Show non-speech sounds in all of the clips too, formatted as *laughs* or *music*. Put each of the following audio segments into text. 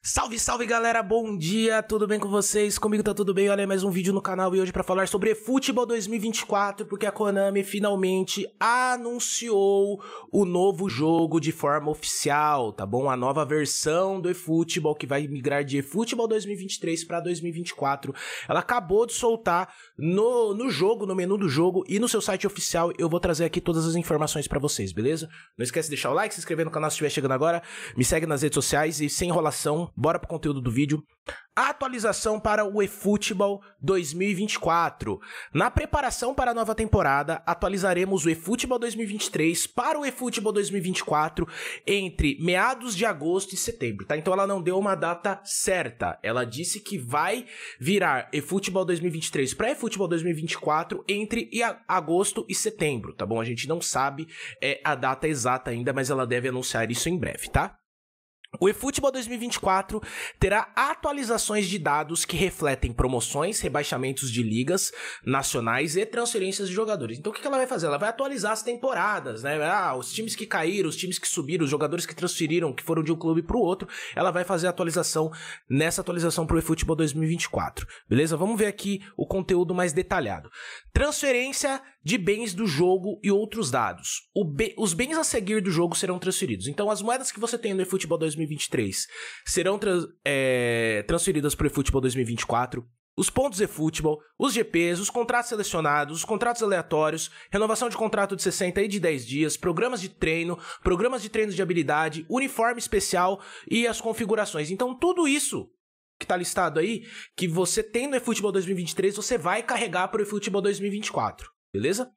Salve, salve galera, bom dia, tudo bem com vocês? Comigo tá tudo bem, olha mais um vídeo no canal e hoje para falar sobre Futebol 2024, porque a Konami finalmente anunciou o novo jogo de forma oficial, tá bom? A nova versão do eFootball que vai migrar de eFootball 2023 para 2024. Ela acabou de soltar no, no jogo, no menu do jogo e no seu site oficial. Eu vou trazer aqui todas as informações para vocês, beleza? Não esquece de deixar o like, se inscrever no canal se estiver chegando agora, me segue nas redes sociais e sem enrolação bora pro conteúdo do vídeo. A atualização para o eFootball 2024. Na preparação para a nova temporada, atualizaremos o eFootball 2023 para o eFootball 2024 entre meados de agosto e setembro, tá? Então ela não deu uma data certa. Ela disse que vai virar eFootball 2023 para eFootball 2024 entre agosto e setembro, tá bom? A gente não sabe é, a data exata ainda, mas ela deve anunciar isso em breve, tá? O eFootball 2024 terá atualizações de dados que refletem promoções, rebaixamentos de ligas nacionais e transferências de jogadores. Então o que ela vai fazer? Ela vai atualizar as temporadas, né? Ah, os times que caíram, os times que subiram, os jogadores que transferiram, que foram de um clube para o outro, ela vai fazer a atualização nessa atualização para o eFootball 2024. Beleza? Vamos ver aqui o conteúdo mais detalhado. Transferência de bens do jogo e outros dados. Be os bens a seguir do jogo serão transferidos. Então, as moedas que você tem no eFootball 2023 serão é, transferidas para o eFootball 2024. Os pontos eFootball, os GPs, os contratos selecionados, os contratos aleatórios, renovação de contrato de 60 e de 10 dias, programas de treino, programas de treinos de habilidade, uniforme especial e as configurações. Então, tudo isso que está listado aí, que você tem no eFootball 2023, você vai carregar para o eFootball 2024 beleza?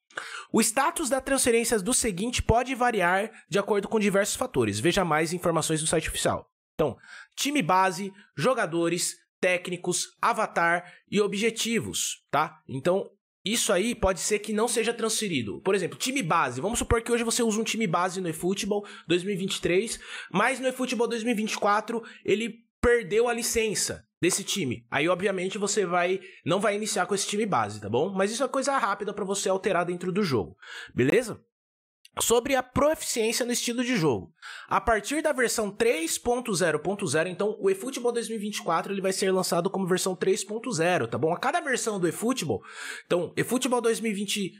O status da transferência do seguinte pode variar de acordo com diversos fatores. Veja mais informações no site oficial. Então, time base, jogadores, técnicos, avatar e objetivos, tá? Então, isso aí pode ser que não seja transferido. Por exemplo, time base. Vamos supor que hoje você usa um time base no eFootball 2023, mas no eFootball 2024 ele perdeu a licença desse time. Aí, obviamente, você vai não vai iniciar com esse time base, tá bom? Mas isso é coisa rápida para você alterar dentro do jogo, beleza? Sobre a proficiência no estilo de jogo. A partir da versão 3.0.0, então o eFootball 2024 ele vai ser lançado como versão 3.0, tá bom? A cada versão do eFootball, então eFootball 2020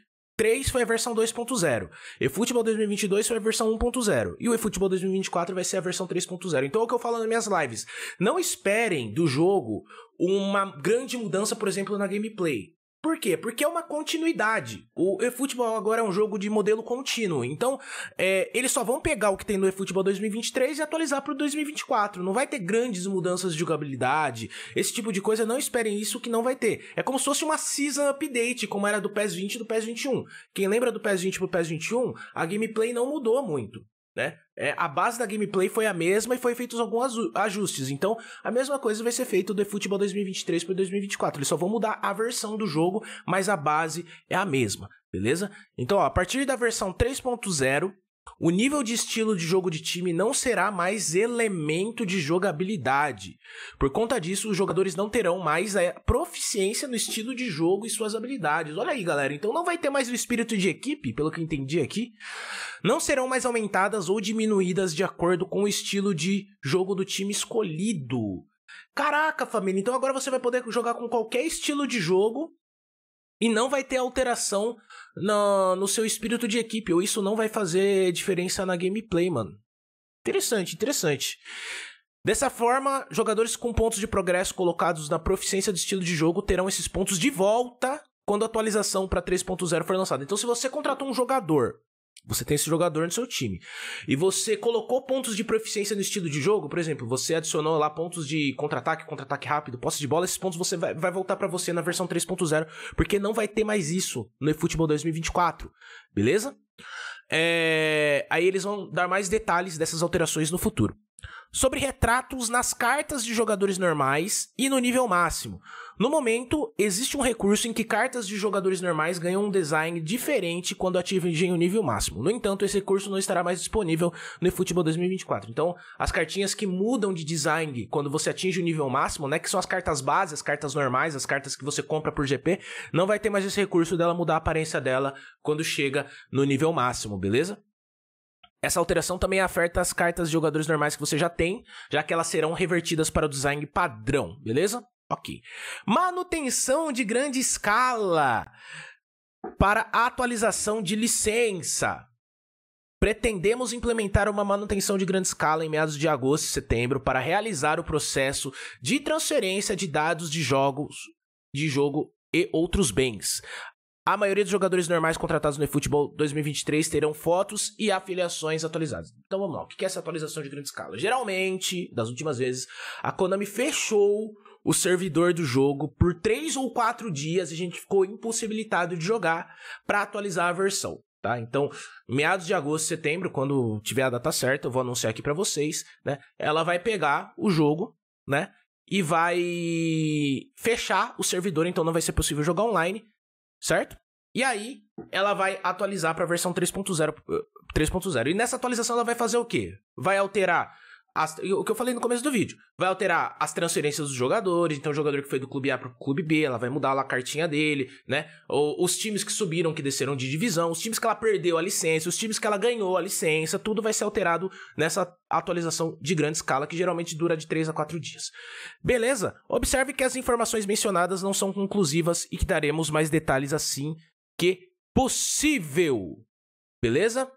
3 foi a versão 2.0. eFootball 2022 foi a versão 1.0. E o eFootball 2024 vai ser a versão 3.0. Então é o que eu falo nas minhas lives. Não esperem do jogo uma grande mudança, por exemplo, na gameplay. Por quê? Porque é uma continuidade. O eFootball agora é um jogo de modelo contínuo. Então, é, eles só vão pegar o que tem no eFootball 2023 e atualizar para o 2024. Não vai ter grandes mudanças de jogabilidade, esse tipo de coisa. Não esperem isso que não vai ter. É como se fosse uma season update, como era do PES 20 e do PES 21. Quem lembra do PES 20 pro PES 21, a gameplay não mudou muito né? É, a base da gameplay foi a mesma e foi feitos alguns ajustes. Então, a mesma coisa vai ser feita do futebol 2023 para 2024. Eles só vão mudar a versão do jogo, mas a base é a mesma, beleza? Então, ó, a partir da versão 3.0 o nível de estilo de jogo de time não será mais elemento de jogabilidade. Por conta disso, os jogadores não terão mais a eh, proficiência no estilo de jogo e suas habilidades. Olha aí, galera. Então não vai ter mais o espírito de equipe, pelo que eu entendi aqui. Não serão mais aumentadas ou diminuídas de acordo com o estilo de jogo do time escolhido. Caraca, família, então agora você vai poder jogar com qualquer estilo de jogo e não vai ter alteração no, no seu espírito de equipe, ou isso não vai fazer diferença na gameplay, mano. Interessante, interessante. Dessa forma, jogadores com pontos de progresso colocados na proficiência de estilo de jogo terão esses pontos de volta quando a atualização para 3.0 for lançada. Então, se você contratou um jogador você tem esse jogador no seu time. E você colocou pontos de proficiência no estilo de jogo, por exemplo, você adicionou lá pontos de contra-ataque, contra-ataque rápido, posse de bola, esses pontos você vai, vai voltar para você na versão 3.0, porque não vai ter mais isso no eFootball 2024, beleza? É... Aí eles vão dar mais detalhes dessas alterações no futuro sobre retratos nas cartas de jogadores normais e no nível máximo. No momento, existe um recurso em que cartas de jogadores normais ganham um design diferente quando atingem o nível máximo. No entanto, esse recurso não estará mais disponível no eFootball 2024. Então, as cartinhas que mudam de design quando você atinge o nível máximo, né, que são as cartas base, as cartas normais, as cartas que você compra por GP, não vai ter mais esse recurso dela mudar a aparência dela quando chega no nível máximo, beleza? Essa alteração também afeta as cartas de jogadores normais que você já tem, já que elas serão revertidas para o design padrão, beleza? Ok. Manutenção de grande escala para atualização de licença. Pretendemos implementar uma manutenção de grande escala em meados de agosto e setembro para realizar o processo de transferência de dados de jogos de jogo e outros bens. A maioria dos jogadores normais contratados no eFootball 2023 terão fotos e afiliações atualizadas. Então vamos lá, o que é essa atualização de grande escala? Geralmente, das últimas vezes, a Konami fechou o servidor do jogo por 3 ou 4 dias e a gente ficou impossibilitado de jogar para atualizar a versão. Tá? Então, meados de agosto, setembro, quando tiver a data certa, eu vou anunciar aqui para vocês, né? Ela vai pegar o jogo, né? E vai fechar o servidor, então não vai ser possível jogar online certo? E aí ela vai atualizar para a versão 3.0. 3.0. Eh, e nessa atualização ela vai fazer o quê? Vai alterar as, o que eu falei no começo do vídeo. Vai alterar as transferências dos jogadores, então o jogador que foi do clube A pro clube B, ela vai mudar lá a cartinha dele, né? Ou, os times que subiram, que desceram de divisão, os times que ela perdeu a licença, os times que ela ganhou a licença, tudo vai ser alterado nessa atualização de grande escala, que geralmente dura de 3 a 4 dias. Beleza? Observe que as informações mencionadas não são conclusivas e que daremos mais detalhes assim que possível. Beleza?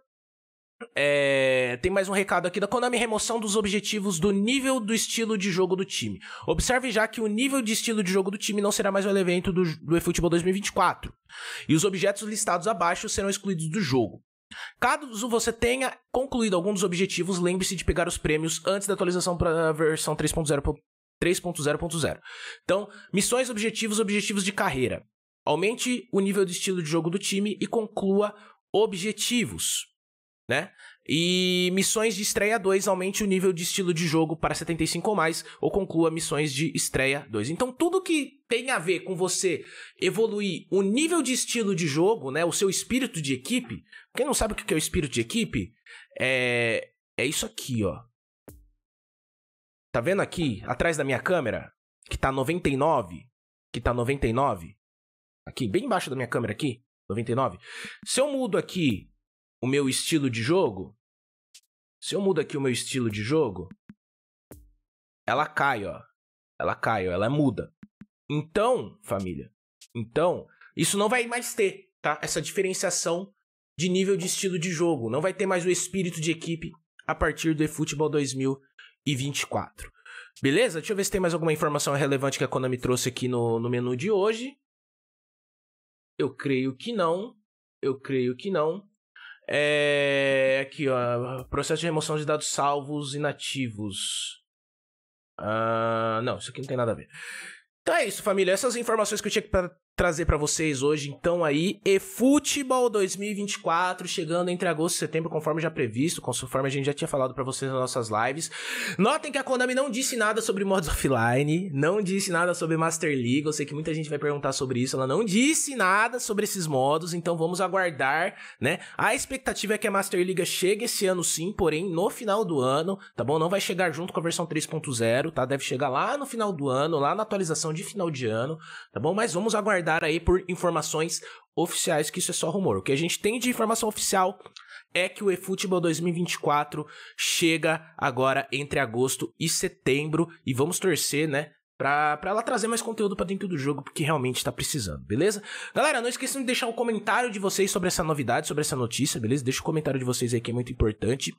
É, tem mais um recado aqui da Konami: remoção dos objetivos do nível do estilo de jogo do time. Observe já que o nível de estilo de jogo do time não será mais um elemento do, do eFootball 2024, e os objetos listados abaixo serão excluídos do jogo. Caso você tenha concluído algum dos objetivos, lembre-se de pegar os prêmios antes da atualização para a versão 3.0.0. Então, missões, objetivos, objetivos de carreira. Aumente o nível de estilo de jogo do time e conclua objetivos né? E missões de estreia 2, aumente o nível de estilo de jogo para 75 ou mais, ou conclua missões de estreia 2. Então, tudo que tem a ver com você evoluir o nível de estilo de jogo, né? O seu espírito de equipe. Quem não sabe o que é o espírito de equipe, é, é isso aqui, ó. Tá vendo aqui, atrás da minha câmera, que tá 99, que tá 99, aqui, bem embaixo da minha câmera aqui, 99. Se eu mudo aqui o meu estilo de jogo, se eu mudo aqui o meu estilo de jogo, ela cai, ó. Ela cai, ó. Ela é muda. Então, família, então, isso não vai mais ter, tá? Essa diferenciação de nível de estilo de jogo. Não vai ter mais o espírito de equipe a partir do eFootball 2024. Beleza? Deixa eu ver se tem mais alguma informação relevante que a Konami trouxe aqui no, no menu de hoje. Eu creio que não. Eu creio que não. É, aqui, ó. Processo de remoção de dados salvos inativos. Uh, não, isso aqui não tem nada a ver. Então é isso, família. Essas informações que eu tinha para trazer para vocês hoje, então aí, e futebol 2024 chegando entre agosto e setembro, conforme já previsto, conforme a gente já tinha falado para vocês nas nossas lives. Notem que a Konami não disse nada sobre modos *laughs* offline, não disse nada sobre Master League. Eu sei que muita gente vai perguntar sobre isso, ela não disse nada sobre esses modos, então vamos aguardar, né? A expectativa é que a Master League chegue esse ano sim, porém no final do ano, tá bom? Não vai chegar junto com a versão 3.0, tá? Deve chegar lá no final do ano, lá na atualização de final de ano, tá bom? Mas vamos aguardar aí por informações oficiais, que isso é só rumor. O que a gente tem de informação oficial é que o eFootball 2024 chega agora entre agosto e setembro e vamos torcer, né? Pra, pra ela trazer mais conteúdo para dentro do jogo, porque realmente está precisando, beleza? Galera, não esqueçam de deixar o um comentário de vocês sobre essa novidade, sobre essa notícia, beleza? Deixa o um comentário de vocês aí que é muito importante.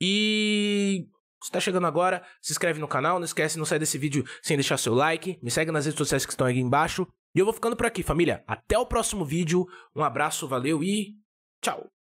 E se tá chegando agora, se inscreve no canal, não esquece, não sai desse vídeo sem deixar seu like, me segue nas redes sociais que estão aqui embaixo. E eu vou ficando por aqui, família. Até o próximo vídeo. Um abraço, valeu e tchau!